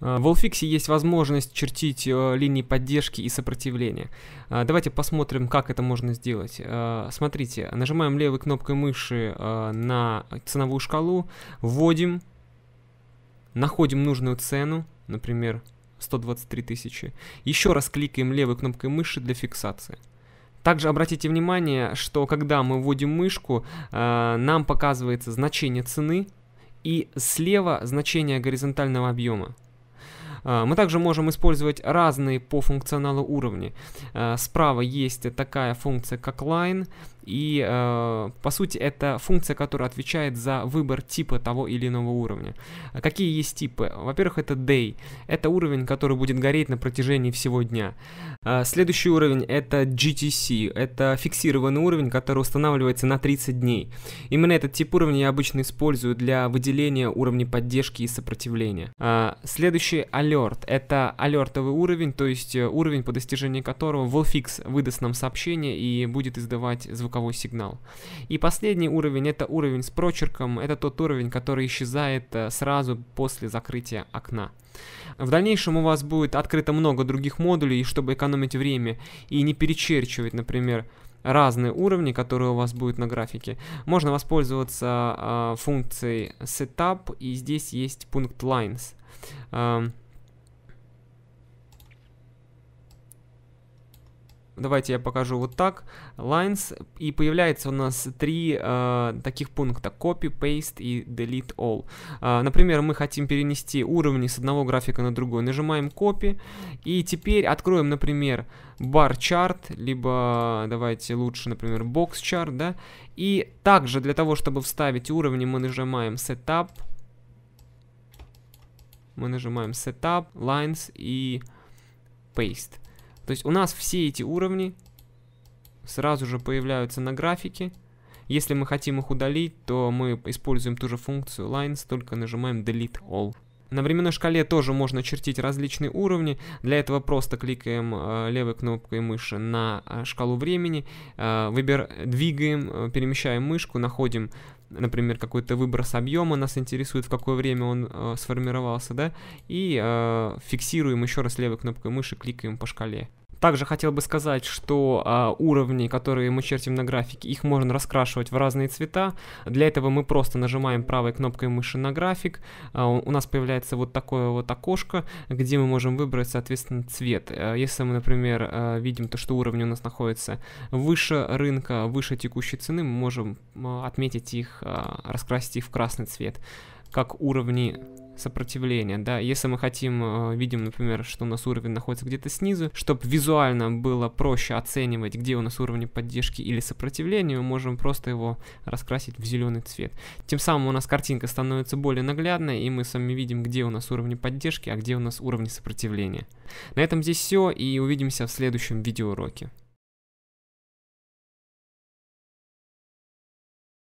Э, в Allfix есть возможность чертить э, линии поддержки и сопротивления. Э, давайте посмотрим, как это можно сделать. Смотрите, нажимаем левой кнопкой мыши на ценовую шкалу, вводим, находим нужную цену, например, 123 тысячи. Еще раз кликаем левой кнопкой мыши для фиксации. Также обратите внимание, что когда мы вводим мышку, нам показывается значение цены и слева значение горизонтального объема. А, мы также можем использовать разные по функционалу уровни. А, справа есть такая функция, как line, и а, по сути это функция, которая отвечает за выбор типа того или иного уровня. Какие есть типы? Во-первых, это day. Это уровень, который будет гореть на протяжении всего дня. следующий уровень это GTC. Это фиксированный уровень, который устанавливается на 30 дней. Именно этот тип уровня я обычно использую для выделения уровней поддержки и сопротивления. следующий alert Alert. Это алертовый уровень, то есть э, уровень, по достижении которого Wallfix выдаст нам сообщение и будет издавать звуковой сигнал. И последний уровень, это уровень с прочерком. Это тот уровень, который исчезает э, сразу после закрытия окна. В дальнейшем у вас будет открыто много других модулей, чтобы экономить время и не перечерчивать, например, разные уровни, которые у вас будут на графике. Можно воспользоваться э, функцией Setup, и здесь есть пункт Lines. Э, Давайте я покажу вот так. Lines. И появляется у нас три э, таких пункта. Copy, Paste и Delete All. Э, например, мы хотим перенести уровни с одного графика на другой. Нажимаем Copy. И теперь откроем, например, bar chart, либо давайте лучше, например, box chart, да. И также для того, чтобы вставить уровни, мы нажимаем Setup. Мы нажимаем Setup, Lines и Paste. То есть у нас все эти уровни сразу же появляются на графике. Если мы хотим их удалить, то мы используем ту же функцию lines, только нажимаем delete all. На временной шкале тоже можно чертить различные уровни. Для этого просто кликаем э, левой кнопкой мыши на э, шкалу времени, э, выбер... двигаем, перемещаем мышку, находим, например, какой-то выброс объема, нас интересует, в какое время он сформировался, да, и фиксируем еще раз левой кнопкой мыши, кликаем по шкале. Также хотел бы сказать, что а, уровни, которые мы чертим на графике, их можно раскрашивать в разные цвета. Для этого мы просто нажимаем правой кнопкой мыши на график. А, у нас появляется вот такое вот окошко, где мы можем выбрать, соответственно, цвет. А, если мы, например, а, видим то, что уровни у нас находятся выше рынка, выше текущей цены, мы можем а, отметить их, а, раскрасить их в красный цвет, как уровни сопротивления, да, если мы хотим, э, видим, например, что у нас уровень находится где-то снизу, чтобы визуально было проще оценивать, где у нас уровни поддержки или сопротивления, мы можем просто его раскрасить в зеленый цвет. Тем самым у нас картинка становится более наглядной, и мы сами видим, где у нас уровни поддержки, а где у нас уровни сопротивления. На этом здесь все, и увидимся в следующем видеоуроке.